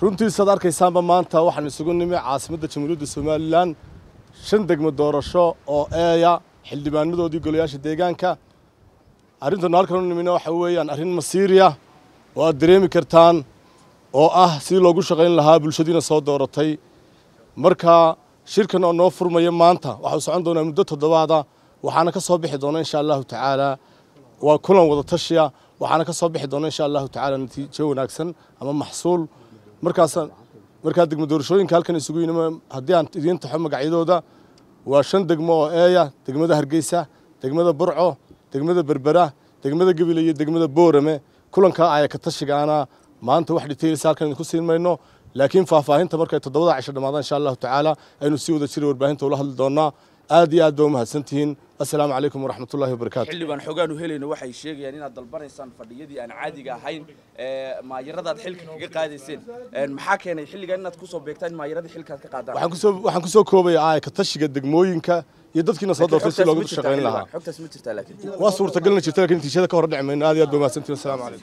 runtii runtiisaad arkaysaanba maanta waxaan isugu nimi caasimadda jamhuuriyadda somalilan shan degmo doorasho oo eeya xildhibaanadoodii golayaasha deegaanka arrintannu halkan u nimina waxa weeyaan arrin masiiriya oo aad dareemi kartaan oo ah sidii loogu shaqayn lahaa bulshadiina soo dooratay marka shirkan oo noo furmaya maanta waxau socon doonaa muddo toddobaada waxaana ka soo bixi doona insha allahu tacaala waa kulan wadatashiya waxaana ka soo bixi doona insha allahu tacaala natiijo wanaagsan ama maxsuul markaasaan markaa degmo doorashooyinka halkan isugu yinima haddii aan idiin taxo magacyadooda waa shan degmo oo eeya degmada hargeysa degmada burco degmada berbera degmada gebile iyo degmada boorame kulankaa ayaka tashigaana maanta wax dhitaylisa halkan idinku siin mayno laakiin faahfaahinta markay toddobada cisha dhamaadaan insha allahu tacaala aynu sii wada jiri warbaahinta ula hadli doonaa aad iyo aad ba umahadsan tihiin asalaamu calaykum waraxmat ullahi wabarakaatu xildhibaan xoogaan u helayno waxay sheegayaan inaad dalbanaysaan fadhiyadii aan caadiga ahayn maayaradaad xilka kaga qaadayseen maxaa keenay xilligan inaad kusoo beegtaan maayaradii xilkaad ka qaadaan waxaan kusoo koobaya ka tashiga degmooyinka iyo dadkiina soo doortay si loogu shaqayn lahaa xogtaas ma jirtaa laakiin waa suurtagalna jirta laakiin natiijada ka hor dhici mayno aad iyo aad ba umahadsantihin asalaamu calaykum